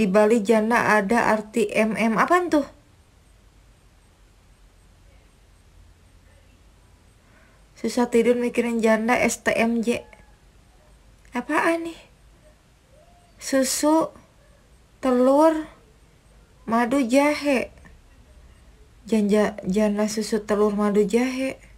di Bali janda ada arti MM apa tuh? Susah tidur mikirin janda STMJ. Apaan nih? Susu, telur, madu jahe. Janja, janda susu telur madu jahe.